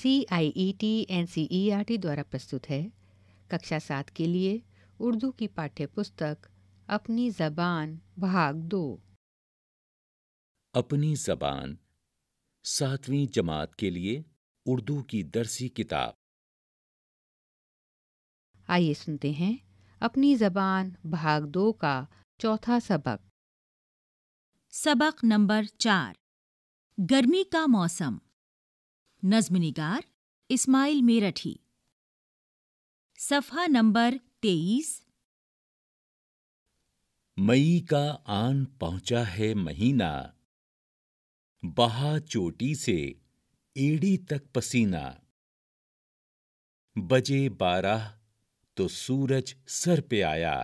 C I E T N C E R T द्वारा प्रस्तुत है कक्षा सात के लिए उर्दू की पाठ्य पुस्तक अपनी जबान भाग दो अपनी जबान सातवीं जमात के लिए उर्दू की दरसी किताब आइए सुनते हैं अपनी जबान भाग दो का चौथा सबक सबक नंबर चार गर्मी का मौसम नज्म निगार इस्माइल मेरठी सफा नंबर तेईस मई का आन पहुंचा है महीना बहा चोटी से एड़ी तक पसीना बजे बारह तो सूरज सर पे आया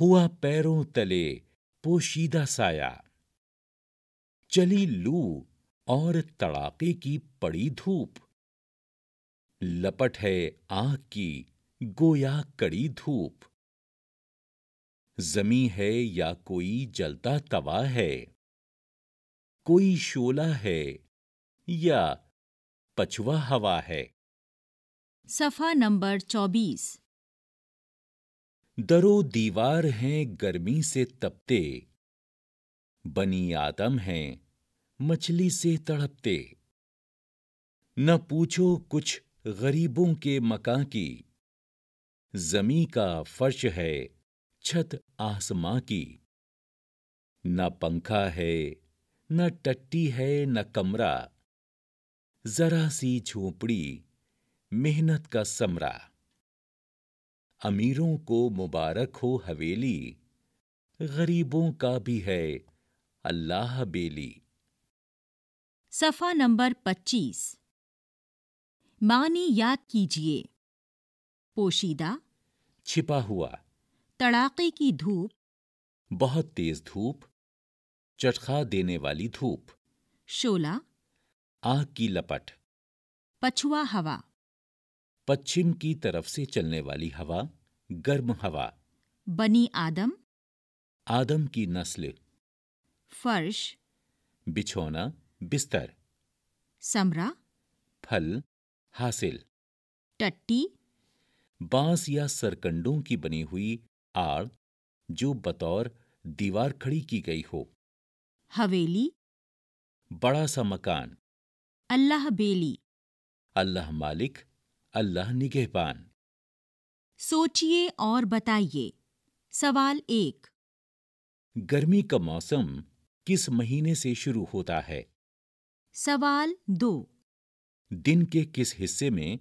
हुआ पैरों तले पोशीदा साया चली लू और तड़ाके की पड़ी धूप लपट है आग की गोया कड़ी धूप जमी है या कोई जलता तवा है कोई शोला है या पछुआ हवा है सफा नंबर चौबीस दरो दीवार हैं गर्मी से तपते बनी आदम हैं मछली से तड़पते न पूछो कुछ गरीबों के मकां की जमी का फर्श है छत आसमां की न पंखा है न टट्टी है न कमरा जरा सी झोपड़ी मेहनत का समरा अमीरों को मुबारक हो हवेली गरीबों का भी है अल्लाह बेली सफा नंबर 25 मानी याद कीजिए पोशीदा छिपा हुआ तड़ाके की धूप बहुत तेज धूप चटखा देने वाली धूप शोला आग की लपट पछुआ हवा पश्चिम की तरफ से चलने वाली हवा गर्म हवा बनी आदम आदम की नस्ल फर्श बिछोना बिस्तर समरा फल हासिल टट्टी बांस या सरकंडों की बनी हुई आड़ जो बतौर दीवार खड़ी की गई हो हवेली बड़ा सा मकान अल्लाह बेली अल्लाह मालिक अल्लाह निगहबान सोचिए और बताइए सवाल एक गर्मी का मौसम किस महीने से शुरू होता है सवाल दो दिन के किस हिस्से में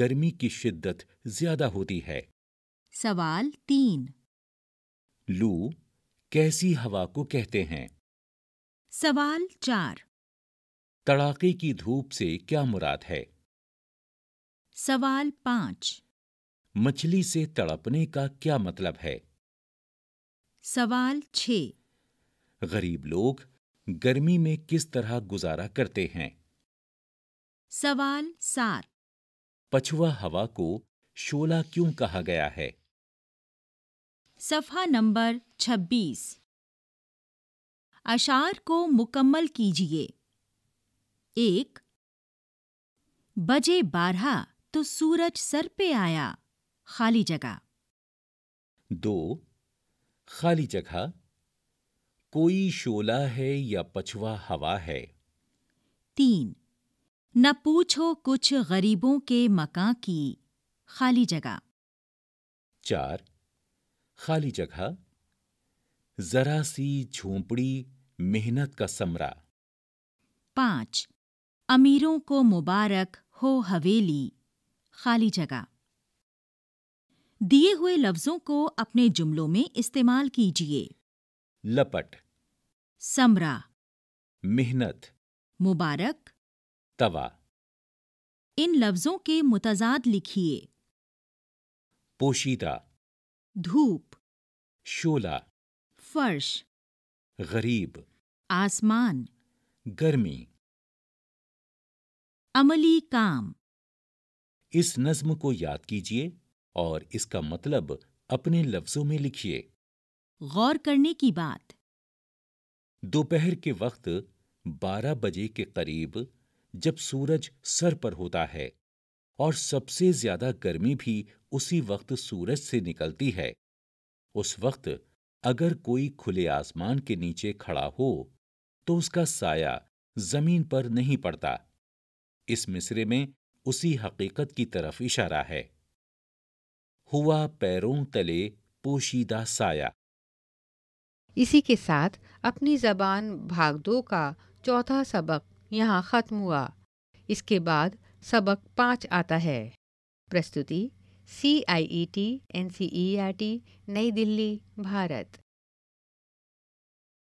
गर्मी की शिद्दत ज्यादा होती है सवाल तीन लू कैसी हवा को कहते हैं सवाल चार तड़ाके की धूप से क्या मुराद है सवाल पांच मछली से तड़पने का क्या मतलब है सवाल छ गरीब लोग गर्मी में किस तरह गुजारा करते हैं सवाल सात पछुआ हवा को शोला क्यों कहा गया है सफा नंबर 26 अशार को मुकम्मल कीजिए एक बजे बारह तो सूरज सर पे आया खाली जगह दो खाली जगह कोई शोला है या पछुआ हवा है तीन न पूछो कुछ गरीबों के मका की खाली जगह चार खाली जगह जरा सी झोंपड़ी मेहनत का समरा पाँच अमीरों को मुबारक हो हवेली खाली जगह दिए हुए लफ्जों को अपने जुमलों में इस्तेमाल कीजिए लपट समरा मेहनत मुबारक तवा इन लफ्जों के मुतजाद लिखिए पोशीदा धूप शोला फर्श गरीब आसमान गर्मी अमली काम इस नज्म को याद कीजिए और इसका मतलब अपने लफ्जों में लिखिए गौर करने की बात दोपहर के वक्त 12 बजे के करीब जब सूरज सर पर होता है और सबसे ज्यादा गर्मी भी उसी वक्त सूरज से निकलती है उस वक्त अगर कोई खुले आसमान के नीचे खड़ा हो तो उसका साया जमीन पर नहीं पड़ता इस मिसरे में उसी हकीकत की तरफ इशारा है हुआ पैरों तले पोशीदा साया इसी के साथ अपनी ज़बान भाग दो का चौथा सबक यहाँ ख़त्म हुआ इसके बाद सबक पाँच आता है प्रस्तुति C I E T N C E R T नई दिल्ली भारत